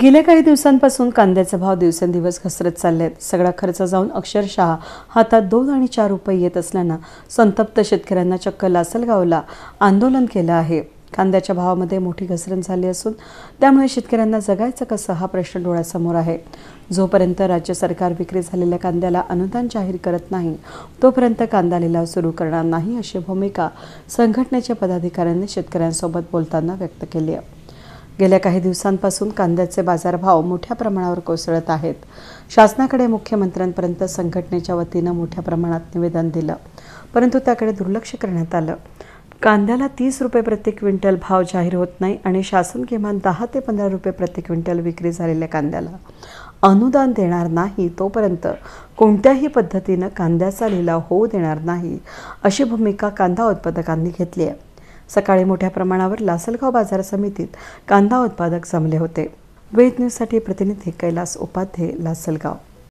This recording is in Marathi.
गेल्या काही दिवसांपासून कांद्याचा भाव दिवसेंदिवस घसरत चालले आहेत सगळा खर्च जाऊन अक्षरशः हातात दोन आणि चार रुपये येत असल्यानं संतप्त शेतकऱ्यांना चक्क लासलगावला आंदोलन केलं आहे कांद्याच्या भावामध्ये मोठी घसरण झाली असून त्यामुळे शेतकऱ्यांना जगायचं कसं हा प्रश्न डोळ्यासमोर आहे जोपर्यंत राज्य सरकार विक्री झालेल्या कांद्याला अनुदान जाहीर करत नाही तोपर्यंत कांदा लिलाव सुरू करणार नाही अशी भूमिका संघटनेच्या पदाधिकाऱ्यांनी शेतकऱ्यांसोबत बोलताना व्यक्त केली आहे गेल्या काही दिवसांपासून कांद्याचे बाजारभाव मोठ्या प्रमाणावर कोसळत आहेत शासनाकडे मुख्यमंत्र्यांपर्यंत संघटनेच्या वतीनं मोठ्या प्रमाणात निवेदन दिलं परंतु त्याकडे दुर्लक्ष करण्यात आलं कांद्याला तीस रुपये प्रति क्विंटल भाव जाहीर होत नाही आणि शासन किमान दहा ते पंधरा रुपये प्रति क्विंटल विक्री झालेल्या कांद्याला अनुदान देणार नाही तोपर्यंत कोणत्याही पद्धतीनं कांद्याचा लिलाव होऊ देणार नाही अशी भूमिका कांदा उत्पादकांनी घेतली आहे सकाळी मोठ्या प्रमाणावर लासलगाव बाजार समितीत कांदा उत्पादक जमले होते वेद न्यूजसाठी प्रतिनिधी कैलास उपाध्ये लासलगाव